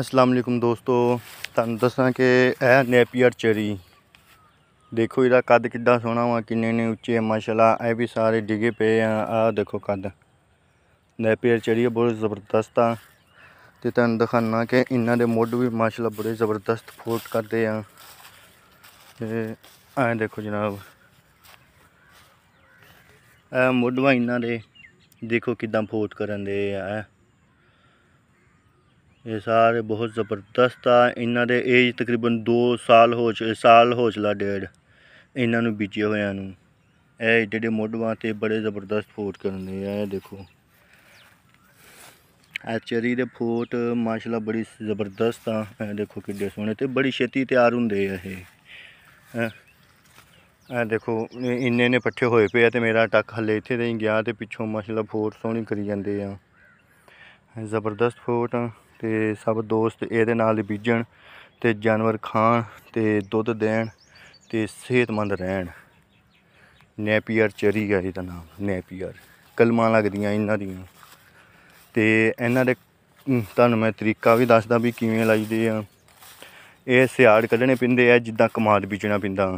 ਅਸਲਾਮ ਵਾਲੇਕਮ ਦੋਸਤੋ ਤੁਹਾਨੂੰ ਦੱਸਾਂ ਕਿ ਇਹ ਨੇਪੀਅਰ ਚਰੀ ਦੇਖੋ ਇਹਦਾ ਕੱਦ ਕਿੱਦਾਂ ਸੋਹਣਾ ਵਾ ਕਿੰਨੇ ਨੇ ਉੱਚੇ ਮਾਸ਼ਾਅੱਲਾ ਇਹ ਵੀ ਸਾਰੇ ਡਿਗੇ ਪਏ ਆ ਆ ਦੇਖੋ ਕੱਦ ਨੇਪੀਅਰ ਚਰੀ ਬਹੁਤ ਜ਼ਬਰਦਸਤ ਆ ਤੇ ਤੁਹਾਨੂੰ ਦਿਖਾਣਾ ਕਿ ਇਹਨਾਂ ਦੇ ਮੁੱਢ ਵੀ ਮਾਸ਼ਾਅੱਲਾ ਬੜੇ ਜ਼ਬਰਦਸਤ ਫੋਟ ਕਰਦੇ ਆ ਤੇ ਐ ਦੇਖੋ ਜਨਾਬ ਇਹ ਮੁੱਢ ਵਾ ਇਹਨਾਂ ਦੇ ਦੇਖੋ ਕਿਦਾਂ ਫੋਟ ਕਰਨ ਦੇ ਆ ਇਹ ਸਾਰੇ ਬਹੁਤ ਜ਼ਬਰਦਸਤ ਆ ਇਹਨਾਂ ਦੇ ਏਜ ਤਕਰੀਬਨ 2 ਸਾਲ ਹੋ ਚੁੱਕੇ ਸਾਲ ਹੋ ਚਲਾ ਡੇਢ ਇਹਨਾਂ ਨੂੰ ਬੀਜੇ ਹੋਇਆਂ ਨੂੰ ਇਹ ਜਿਹੜੇ ਮੋਢਵਾਂ ਤੇ ਬੜੇ ਜ਼ਬਰਦਸਤ ਫੋਟ ਕਰਨੇ ਆ ਇਹ ਦੇਖੋ ਇਹ ਚਰੀ ਦੇ ਫੋਟ ਮਾਸ਼ਾਅੱਲਾ ਬੜੀ ਜ਼ਬਰਦਸਤ ਆ ਇਹ ਦੇਖੋ ਕਿੱਡੇ ਸੋਹਣੇ ਤੇ ਬੜੀ ਛੇਤੀ ਤਿਆਰ ਹੁੰਦੇ ਆ ਇਹ ਆ ਦੇਖੋ ਇੰਨੇ ਨੇ ਪੱਠੇ ਹੋਏ ਪਏ ਆ ਤੇ ਮੇਰਾ ਟੱਕ ਹੱਲੇ ਇੱਥੇ ਦੇ ਗਿਆ ਤੇ ਪਿੱਛੋਂ ਮਾਸ਼ਾਅੱਲਾ ਫੋਟ ਸੋਹਣੀ ਕਰੀ ਜਾਂਦੇ ਆ ਜ਼ਬਰਦਸਤ ਫੋਟ ਆ ਤੇ ਸਭ ਦੋਸਤ ਇਹਦੇ ਨਾਲ ਬੀਜਣ ਤੇ ਜਾਨਵਰ ਖਾਣ ਤੇ ਦੁੱਧ ਦੇਣ ਤੇ ਸਿਹਤਮੰਦ ਰਹਿਣ ਨੈਪੀਅਰ ਚਰੀ ਹੈ ਇਹਦਾ ਨਾਮ ਨੈਪੀਅਰ ਕਲਮਾਂ ਲੱਗਦੀਆਂ ਇਹਨਾਂ ਦੀਆਂ ਤੇ ਇਹਨਾਂ ਦੇ ਤੁਹਾਨੂੰ ਮੈਂ ਤਰੀਕਾ ਵੀ ਦੱਸਦਾ ਵੀ ਕਿਵੇਂ ਲਾਈਦੇ ਆ ਇਹ ਸਿਆੜ ਕੱਢਣੇ ਪਿੰਦੇ ਆ ਜਿੱਦਾਂ ਕਮਾਦ ਬੀਜਣਾ ਪਿੰਦਾ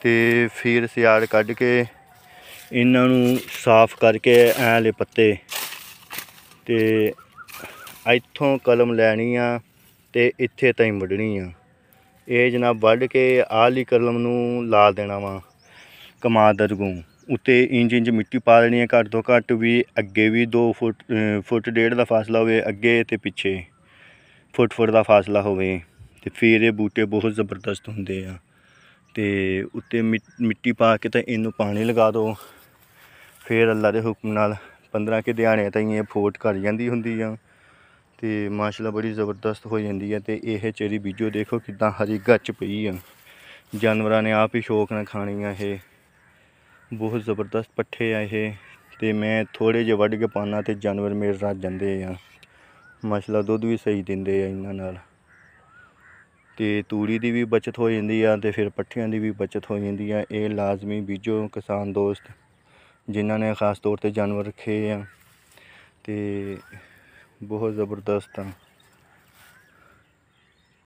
ਤੇ ਫਿਰ ਸਿਆੜ ਕੱਢ ਕੇ ਇਹਨਾਂ ਨੂੰ ਸਾਫ਼ ਕਰਕੇ ਐਂ ਲੈ ਪੱਤੇ ਤੇ ਇੱਥੋਂ ਕਲਮ ਲੈਣੀ ਆ ਤੇ ਇੱਥੇ ਤਾਈਂ ਵੱਢਣੀ ਆ ਇਹ ਜਨਾਬ ਵੱਢ ਕੇ ਆਲੀ ਕਲਮ ਨੂੰ ਲਾ ਦੇਣਾ ਵਾ ਕਮਾਦਰ ਦਰਗੂ ਉੱਤੇ ਇੰਜ ਇੰਜ ਮਿੱਟੀ ਪਾ ਦੇਣੀ ਹੈ ਘੱਟ ਤੋਂ ਘੱਟ ਵੀ ਅੱਗੇ ਵੀ 2 ਫੁੱਟ ਫੁੱਟ ਡੇਢ ਦਾ ਫਾਸਲਾ ਹੋਵੇ ਅੱਗੇ ਤੇ ਪਿੱਛੇ ਫੁੱਟ ਫੁੱਟ ਦਾ ਫਾਸਲਾ ਹੋਵੇ ਤੇ ਫਿਰ ਇਹ ਬੂਟੇ ਬਹੁਤ ਜ਼ਬਰਦਸਤ ਹੁੰਦੇ ਆ ਤੇ ਉੱਤੇ ਮਿੱਟੀ ਪਾ ਕੇ ਤਾਂ ਇਹਨੂੰ ਪਾਣੀ ਲਗਾ ਦਿਓ ਫਿਰ ਅੱਲਾ ਦੇ ਹੁਕਮ ਨਾਲ 15 ਕੇ ਦਿਹਾੜੇ ਤਾਈਂ ਇਹ ਫੋਟ ਕਰ ਜਾਂਦੀ ਹੁੰਦੀ ਆ ਤੇ ਮਾਸ਼ਾਅੱਲਾ ਬੜੀ ਜ਼ਬਰਦਸਤ ਹੋ ਜਾਂਦੀ ਹੈ ਤੇ ਇਹ ਚੇਰੀ ਬੀਜੋ ਦੇਖੋ ਕਿਦਾਂ ਹਰੀ ਗੱਚ ਪਈ ਆ ਜਾਨਵਰਾਂ ਨੇ ਆਪ ਹੀ ਸ਼ੌਕ ਨਾਲ ਖਾਣੀ ਆ ਇਹ ਬਹੁਤ ਜ਼ਬਰਦਸਤ ਪੱਠੇ ਆ ਇਹ ਤੇ ਮੈਂ ਥੋੜੇ ਜਿਹਾ ਵੱਢ ਕੇ ਪਾਣਾ ਤੇ ਜਾਨਵਰ ਮੇਰੇ ਰਾਜ ਜਾਂਦੇ ਆ ਮਾਸ਼ਾਅੱਲਾ ਦੁੱਧ ਵੀ ਸਹੀ ਦਿੰਦੇ ਆ ਇਹਨਾਂ ਨਾਲ ਤੇ ਤੂੜੀ ਦੀ ਵੀ ਬਚਤ ਹੋ ਜਾਂਦੀ ਆ ਤੇ ਫਿਰ ਪੱਠਿਆਂ ਦੀ ਵੀ ਬਚਤ ਹੋ ਜਾਂਦੀ ਆ ਇਹ ਲਾਜ਼ਮੀ ਬੀਜੋ ਕਿਸਾਨ ਦੋਸਤ ਜਿਨ੍ਹਾਂ ਨੇ ਖਾਸ ਤੌਰ ਤੇ ਜਾਨਵਰ ਰੱਖੇ ਆ ਤੇ ਬਹੁਤ ਜ਼ਬਰਦਸਤ ਹਨ